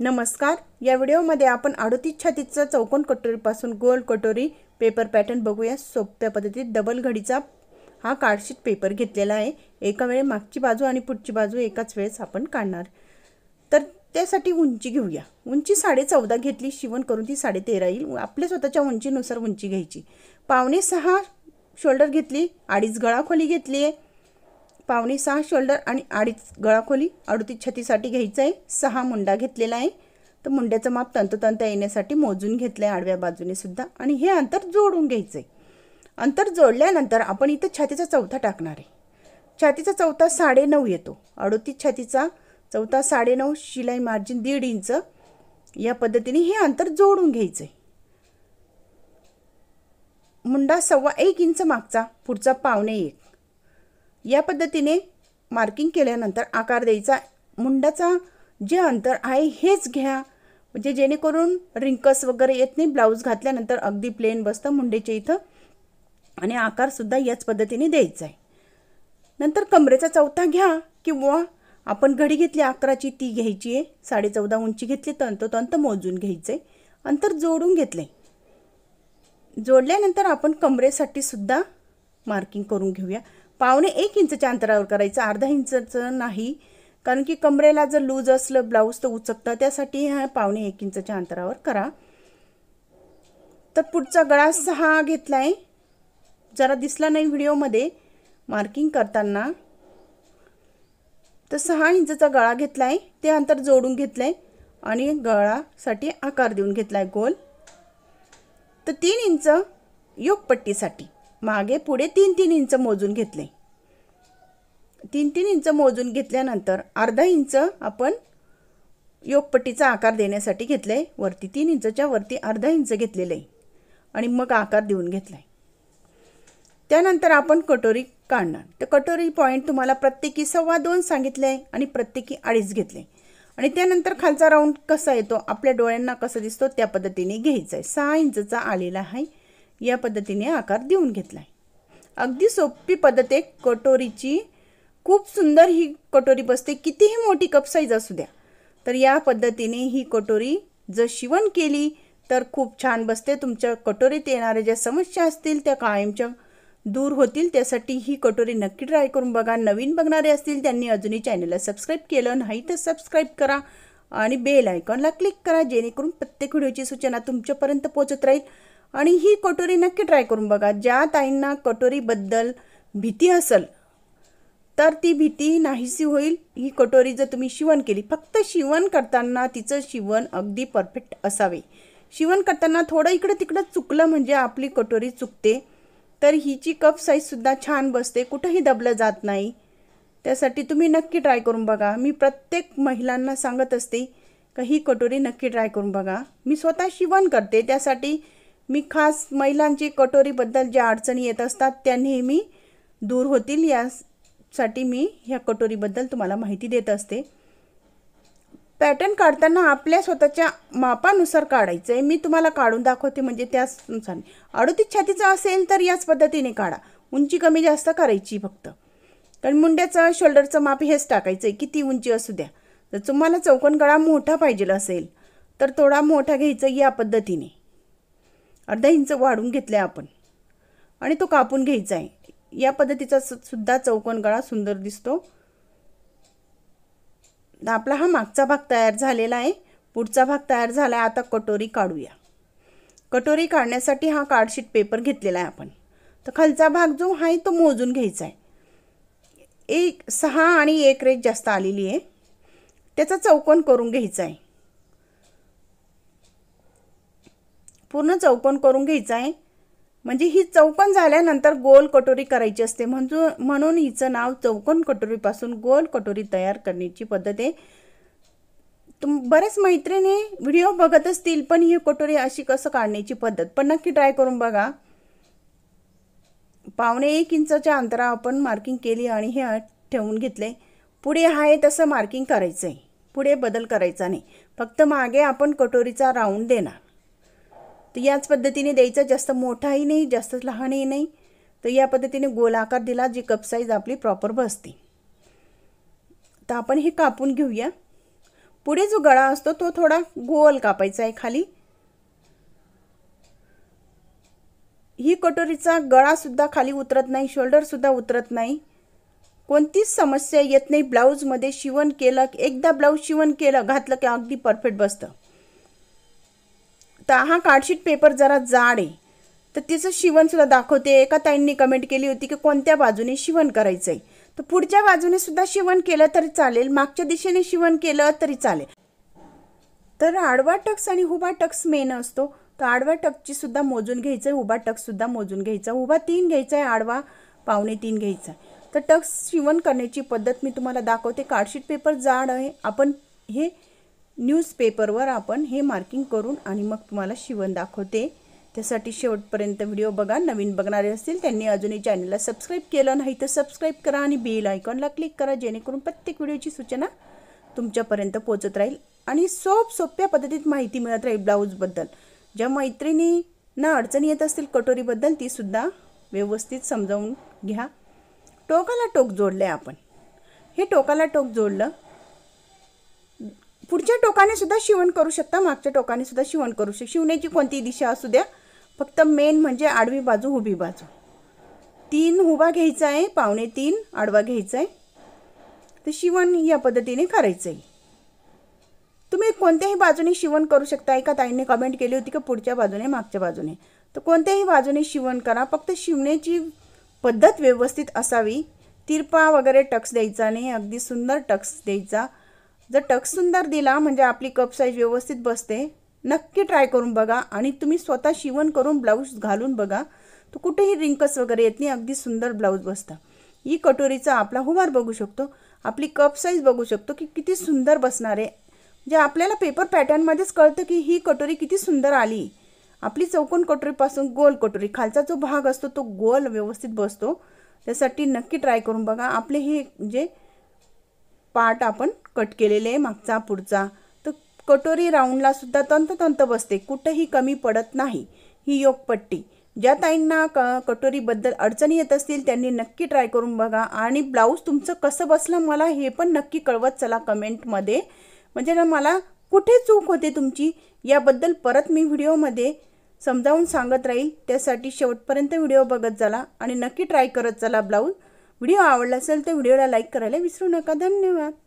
नमस्कार या व्हिडिओमध्ये आपण अडतीस छातीचा चौकोन कटोरीपासून गोल कटोरी पेपर पॅटर्न बघूया सोप्या पद्धतीत डबल घडीचा हा कार्डशीट पेपर घेतलेला आहे एका वेळे मागची बाजू आणि पुढची बाजू एकाच वेळेस आपण काढणार तर त्यासाठी उंची घेऊया उंची साडे चौदा घेतली शिवण करून ती साडे तेरा येईल आपल्या स्वतःच्या उंचीनुसार उंची घ्यायची पावणे सहा शोल्डर घेतली अडीच गळाखोली घेतली आहे पावणे सहा शोल्डर आणि अडीच गळाखोली अडतीस छतीसाठी घ्यायचं आहे सहा मुंडा घेतलेला आहे तर मुंड्याचं माप तंतोतंत येण्यासाठी मोजून घेतलं आहे आडव्या बाजूने सुद्धा आणि हे अंतर जोडून घ्यायचं आहे अंतर जोडल्यानंतर आपण इथं छातीचा चौथा टाकणार आहे छातीचा चौथा साडेनऊ येतो अडोतीस छातीचा चौथा साडेनऊ शिलाई मार्जिन दीड इंच या पद्धतीने हे अंतर जोडून घ्यायचं आहे मुंडा सव्वा एक इंच मागचा पुढचा पावणे एक या पद्धतीने मार्किंग केल्यानंतर आकार द्यायचा मुंडाचा जे अंतर आहे हेच घ्या म्हणजे जेणेकरून रिंकस वगैरे येत नाही ब्लाऊज घातल्यानंतर अगदी प्लेन बसतं मुंडेच्या इथं आणि आकारसुद्धा याच पद्धतीने द्यायचा आहे नंतर कमरेचा चौथा घ्या किंवा आपण घडी घेतली अकराची ती घ्यायची आहे साडे चौदा उंची घेतली तंतोतंत मोजून घ्यायचं आहे अंतर जोडून घेतलं जोडल्यानंतर आपण कमरेसाठी सुद्धा मार्किंग करून घेऊया पावणे एक इंचच्या अंतरावर करायचं अर्धा इंचचं नाही कारण की कमरेला जर लूज असलं ब्लाऊज तर उचकतं त्यासाठी हा पावणे एक इंचच्या अंतरावर करा तर पुढचा गळा सहा घेतला आहे जरा दिसला नाही व्हिडिओमध्ये मार्किंग करताना तर सहा इंचचा गळा घेतला आहे ते अंतर जोडून घेतलं आहे आणि गळासाठी आकार देऊन घेतला आहे गोल तर तीन इंच योगपट्टीसाठी मागे पुढे तीन तीन इंच मोजून घेतले तीन तीन इंच मोजून घेतल्यानंतर अर्धा इंच आपण योगपट्टीचा आकार देण्यासाठी घेतला आहे वरती तीन इंचच्या वरती अर्धा इंच घेतलेलं आहे आणि मग आकार देऊन घेतला आहे त्यानंतर आपण कटोरी काढणार तर कटोरी पॉईंट तुम्हाला प्रत्येकी सव्वा दोन सांगितले आहे आणि प्रत्येकी अडीच घेतले आणि त्यानंतर खालचा राऊंड कसा येतो आपल्या डोळ्यांना कसा दिसतो त्या पद्धतीने घ्यायचा आहे सहा इंचचा आलेला आहे या पद्धतीने आकार देऊन घेतला आहे अगदी सोपी पद्धत आहे कटोरीची खूप सुंदर ही कटोरी बसते कितीही मोठी कप साईज असू द्या तर या पद्धतीने ही कटोरी जर शिवण केली तर खूप छान बसते तुमच्या कटोरीत येणाऱ्या ज्या समस्या असतील त्या कायमच्या दूर होतील त्यासाठी ही कटोरी नक्की ट्राय करून बघा नवीन बघणारे असतील त्यांनी अजूनही चॅनलला सबस्क्राईब केलं नाही तर सबस्क्राईब करा आणि बेल आयकॉनला क्लिक करा जेणेकरून प्रत्येक व्हिडिओची सूचना तुमच्यापर्यंत पोहोचत राहील आणि ही कटोरी नक्की ट्राय करून बघा ज्या ताईंना कटोरीबद्दल भीती असेल तर ती भीती नाहीशी होईल ही कटोरी जर तुम्ही शिवण केली फक्त शिवण करताना तिचं शिवण अगदी परफेक्ट असावे शिवण करताना थोडं इकडं तिकडं चुकलं म्हणजे आपली कटोरी चुकते तर हिची कप साईजसुद्धा छान बसते कुठंही दबलं जात नाही त्यासाठी तुम्ही नक्की ट्राय करून बघा मी प्रत्येक महिलांना सांगत असते का ही कटोरी नक्की ट्राय करून बघा मी स्वतः शिवण करते त्यासाठी मी खास महिलांची कटोरीबद्दल ज्या अडचणी येत असतात त्या नेहमी दूर होतील यासाठी मी ह्या कटोरीबद्दल तुम्हाला माहिती देत असते पॅटर्न काढताना आपल्या स्वतःच्या मापानुसार काढायचं आहे मी तुम्हाला काढून दाखवते म्हणजे त्याचनुसार अडोतीस छातीचं असेल तर याच पद्धतीने काढा उंची कमी जास्त करायची फक्त कारण मुंड्याचं शोल्डरचं माप हेच टाकायचं आहे किती उंची असू द्या जर तुम्हाला चौकोन गळा मोठा पाहिजे असेल तर थोडा मोठा घ्यायचा या पद्धतीने अर्धा इंच वाढून घेतला आहे आपण आणि तो कापून घ्यायचा आहे या पद्धतीचा सुद्धा चौकोन गळा सुंदर दिसतो आपला हा मागचा भाग तयार झालेला आहे पुढचा भाग तयार झाला आहे आता कटोरी काढूया कटोरी काढण्यासाठी हा कार्डशीट पेपर घेतलेला आहे आपण तर खालचा भाग जो आहे तो मोजून घ्यायचा आहे एक सहा आणि एक रेट जास्त आलेली आहे त्याचा चौकोन करून घ्यायचा आहे पूर्ण चौकोन करून घ्यायचा आहे म्हणजे ही चौकोन झाल्यानंतर गोल कटोरी करायची असते म्हणजे म्हणून हिचं नाव चौकोन कटोरीपासून गोल कटोरी तयार करण्याची पद्धत आहे तुम बऱ्याच मैत्रिणी व्हिडिओ बघत असतील पण ही कटोरी अशी कसं काढण्याची पद्धत पण नक्की ट्राय करून बघा पावणे एक इंचाच्या अंतरावर आपण मार्किंग केली आणि हे ठेवून घेतले पुढे आहे तसं मार्किंग करायचं आहे पुढे बदल करायचा नाही फक्त मागे आपण कटोरीचा राऊंड देणार तर याच पद्धतीने द्यायचा जास्त मोठाही नाही जास्त लहानही नाही तर या पद्धतीने गोलाकार दिला जी कप साईज आपली प्रॉपर बसते तर आपण हे कापून घेऊया पुढे जो गळा असतो तो थोडा गोल कापायचा आहे खाली ही कटोरीचा गळासुद्धा खाली उतरत नाही शोल्डरसुद्धा उतरत नाही कोणतीच समस्या येत नाही ब्लाऊजमध्ये शिवण केलं एकदा ब्लाऊज शिवण केलं घातलं की अगदी परफेक्ट बसतं तर हा कार्डशीट पेपर जरा जाड आहे तर तिचं शिवणसुद्धा दाखवते एका ताईंनी कमेंट केली होती की कोणत्या बाजूने शिवण करायचं आहे तर पुढच्या बाजूने सुद्धा शिवण केलं तरी चालेल मागच्या दिशेने शिवण केलं तरी चालेल तर आडवा टक्स आणि उभा टक्स मेन असतो तर आडवा टक्सची सुद्धा मोजून घ्यायचं आहे उभा टक्ससुद्धा मोजून घ्यायचा उभा तीन घ्यायचा आहे आडवा पावणे तीन घ्यायचा आहे तर टक्स शिवण करण्याची पद्धत मी तुम्हाला दाखवते कार्डशीट पेपर जाड आहे आपण हे न्यूजपेपरवर आपण हे मार्किंग करून आणि मग तुम्हाला शिवण दाखवते त्यासाठी शेवटपर्यंत व्हिडिओ बघा नवीन बघणारे असतील त्यांनी अजूनही चॅनलला सबस्क्राईब केलं नाही तर सबस्क्राईब करा आणि बेल आयकॉनला क्लिक करा जेणेकरून प्रत्येक व्हिडिओची सूचना तुमच्यापर्यंत पोचत राहील आणि सोप सोप्या पद्धतीत माहिती मिळत राहील ब्लाऊजबद्दल ज्या मैत्रिणींना अडचणी येत असतील कटोरीबद्दल तीसुद्धा व्यवस्थित समजावून घ्या टोकाला टोक जोडलं आपण हे टोकाला टोक जोडलं पुढच्या टोकाने सुद्धा शिवण करू शकता मागच्या टोकाने सुद्धा शिवण करू शकता शिवण्याची कोणती दिशा असू द्या फक्त मेन म्हणजे आडवी बाजू उभी बाजू तीन उभा घ्यायचा आहे पावणे तीन आडवा घ्यायचा आहे तर शिवण या पद्धतीने करायचं आहे तुम्ही कोणत्याही बाजूने शिवण करू शकता एका ताईने कमेंट केली होती की पुढच्या बाजूने मागच्या बाजूने तर कोणत्याही बाजूने शिवण करा फक्त शिवण्याची पद्धत व्यवस्थित असावी तिरपा वगैरे टक्स द्यायचा नाही अगदी सुंदर टक्स द्यायचा जर टक्स सुंदर दिला म्हणजे आपली कप साईज व्यवस्थित बसते नक्की ट्राय करून बघा आणि तुम्ही स्वतः शिवण करून ब्लाऊज घालून बघा तो कुठेही रिंकस वगैरे येत नाही अगदी सुंदर ब्लाऊज बसता ही कटोरीचा आपला हुमार बघू शकतो आपली कप साईज बघू शकतो की किती सुंदर बसणार आहे म्हणजे आपल्याला पेपर पॅटर्नमध्येच कळतं की ही कटोरी किती सुंदर आली आपली चौकोन कटोरीपासून गोल कटोरी खालचा जो भाग असतो तो गोल व्यवस्थित बसतो त्यासाठी नक्की ट्राय करून बघा आपले हे जे पार्ट आपण कट केलेले आहे मागचा पुढचा तर कटोरी राऊंडलासुद्धा तंततंत बसते कुठंही कमी पडत नाही ही योगपट्टी ज्या ताईंना क कटोरीबद्दल अडचणी येत असतील त्यांनी नक्की ट्राय करून बघा आणि ब्लाऊज तुमचं कसं बसलं मला हे पण नक्की कळवत चला कमेंटमध्ये म्हणजे ना मला कुठे चूक होते तुमची याबद्दल परत मी व्हिडिओमध्ये समजावून सांगत राहील त्यासाठी शेवटपर्यंत व्हिडिओ बघत चला आणि नक्की ट्राय करत चला ब्लाऊज व्हिडिओ आवडला असेल तर व्हिडिओला लाईक करायला विसरू नका धन्यवाद